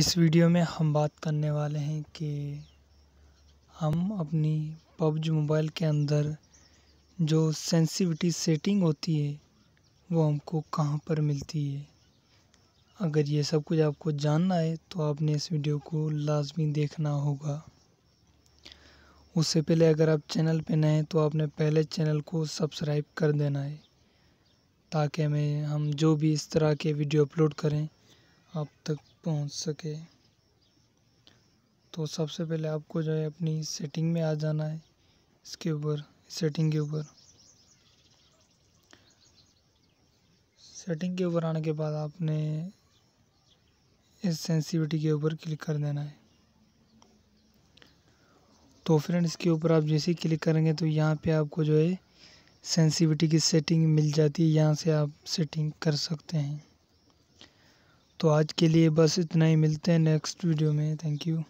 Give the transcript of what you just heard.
इस वीडियो में हम बात करने वाले हैं कि हम अपनी पबज मोबाइल के अंदर जो सेंसिविटी सेटिंग होती है वो हमको कहाँ पर मिलती है अगर ये सब कुछ आपको जानना है तो आपने इस वीडियो को लाजमी देखना होगा उससे पहले अगर आप चैनल पे नए हैं तो आपने पहले चैनल को सब्सक्राइब कर देना है ताकि हमें हम जो भी इस तरह के वीडियो अपलोड करें आप तक पहुंच सके तो सबसे पहले आपको जो है अपनी सेटिंग में आ जाना है इसके ऊपर सेटिंग के ऊपर सेटिंग के ऊपर आने के बाद आपने इस सेंसिटिविटी के ऊपर क्लिक कर देना है तो फ्रेंड इसके ऊपर आप जैसे ही क्लिक करेंगे तो यहाँ पे आपको जो है सेंसिटिविटी की सेटिंग मिल जाती है यहाँ से आप सेटिंग कर सकते हैं तो आज के लिए बस इतना ही मिलते हैं नेक्स्ट वीडियो में थैंक यू